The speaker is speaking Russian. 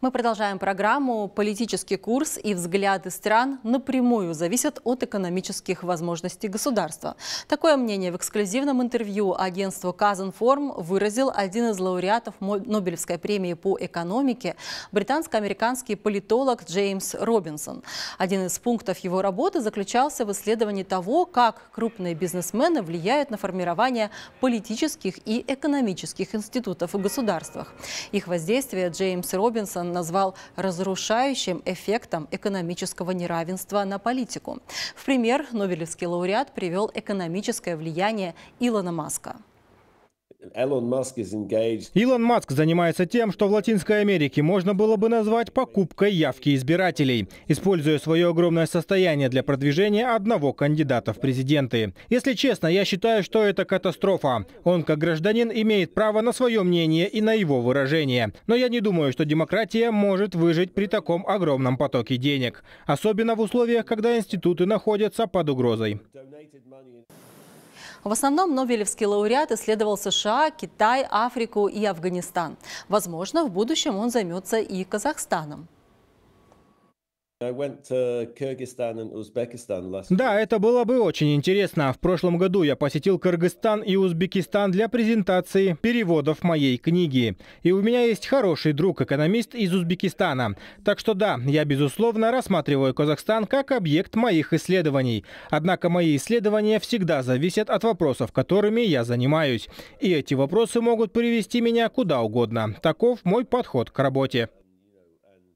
Мы продолжаем программу «Политический курс и взгляды стран напрямую зависят от экономических возможностей государства». Такое мнение в эксклюзивном интервью агентству «Казанформ» выразил один из лауреатов Нобелевской премии по экономике британско-американский политолог Джеймс Робинсон. Один из пунктов его работы заключался в исследовании того, как крупные бизнесмены влияют на формирование политических и экономических институтов в государствах. Их воздействие Джеймс Робинсон Джонсон назвал разрушающим эффектом экономического неравенства на политику. В пример Нобелевский лауреат привел экономическое влияние Илона Маска. Илон Маск занимается тем, что в Латинской Америке можно было бы назвать покупкой явки избирателей, используя свое огромное состояние для продвижения одного кандидата в президенты. Если честно, я считаю, что это катастрофа. Он, как гражданин, имеет право на свое мнение и на его выражение. Но я не думаю, что демократия может выжить при таком огромном потоке денег. Особенно в условиях, когда институты находятся под угрозой. В основном Нобелевский лауреат исследовал США, Китай, Африку и Афганистан. Возможно, в будущем он займется и Казахстаном. Да, это было бы очень интересно. В прошлом году я посетил Кыргызстан и Узбекистан для презентации переводов моей книги. И у меня есть хороший друг, экономист из Узбекистана. Так что да, я безусловно рассматриваю Казахстан как объект моих исследований. Однако мои исследования всегда зависят от вопросов, которыми я занимаюсь. И эти вопросы могут привести меня куда угодно. Таков мой подход к работе.